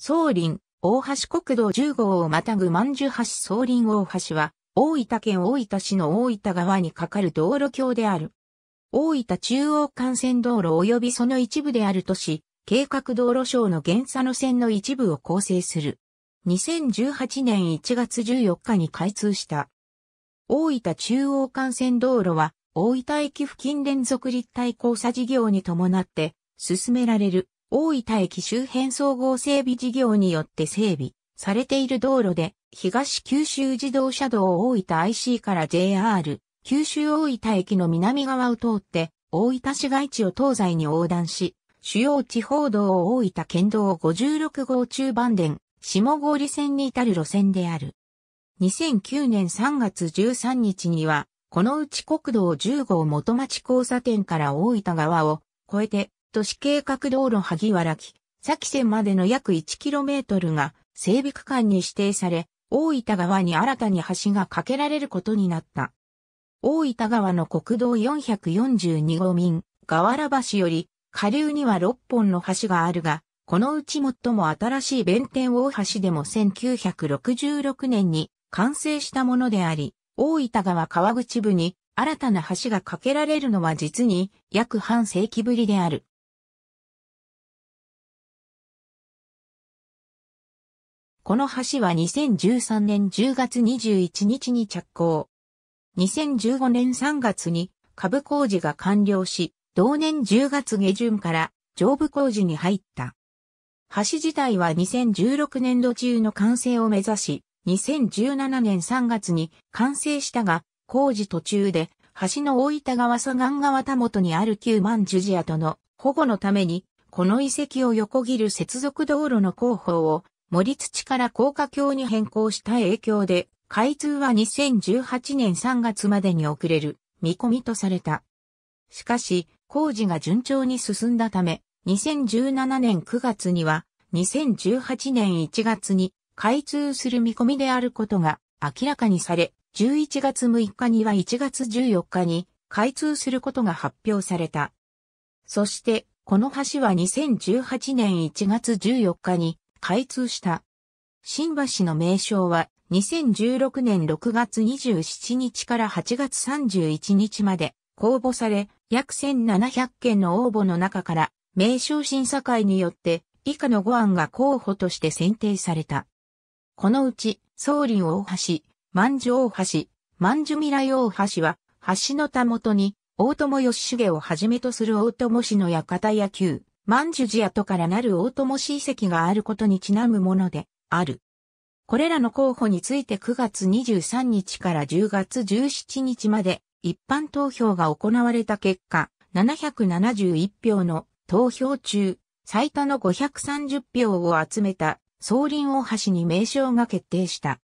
総林、大橋国道10号をまたぐ万寿橋総林大橋は、大分県大分市の大分川に架かる道路橋である。大分中央幹線道路及びその一部である都市、計画道路省の原佐野線の一部を構成する。2018年1月14日に開通した。大分中央幹線道路は、大分駅付近連続立体交差事業に伴って進められる大分駅周辺総合整備事業によって整備されている道路で、東九州自動車道大分 IC から JR、九州大分駅の南側を通って、大分市街地を東西に横断し、主要地方道大分県道56号中盤電、下郡線に至る路線である。2009年3月13日には、このうち国道10号元町交差点から大分側を越えて都市計画道路萩原木、崎線までの約 1km が整備区間に指定され、大分川に新たに橋が架けられることになった。大分川の国道442号民、河原橋より、下流には6本の橋があるが、このうち最も新しい弁天大橋でも1966年に完成したものであり、大分川川口部に新たな橋が架けられるのは実に約半世紀ぶりである。この橋は2013年10月21日に着工。2015年3月に下部工事が完了し、同年10月下旬から上部工事に入った。橋自体は2016年度中の完成を目指し、2017年3月に完成したが、工事途中で橋の大分川左岸川田元にある旧万十字跡の保護のために、この遺跡を横切る接続道路の広報を森土から高架橋に変更した影響で、開通は2018年3月までに遅れる見込みとされた。しかし、工事が順調に進んだため、2017年9月には、2018年1月に開通する見込みであることが明らかにされ、11月6日には1月14日に開通することが発表された。そして、この橋は2018年1月14日に開通した。新橋の名称は2016年6月27日から8月31日まで公募され、約1700件の応募の中から、名称審査会によって以下の5案が候補として選定された。このうち、総林大橋、万寿大橋、万寿未来大橋は、橋のたもとに、大友義重をはじめとする大友氏の館や旧、万寿寺跡からなる大友史跡があることにちなむものである。これらの候補について9月23日から10月17日まで一般投票が行われた結果、771票の投票中、最多の530票を集めた総林大橋に名称が決定した。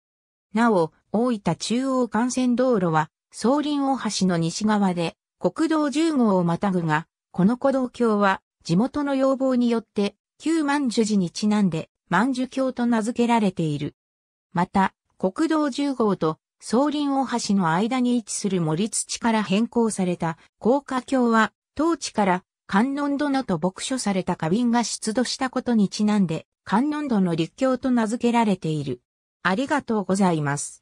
なお、大分中央幹線道路は総林大橋の西側で国道10号をまたぐが、この古道橋は地元の要望によって、旧満寿寺にちなんで、万寿橋と名付けられている。また、国道10号と総林大橋の間に位置する森土から変更された高架橋は、当地から観音殿と牧所された花瓶が出土したことにちなんで、観音殿立橋と名付けられている。ありがとうございます。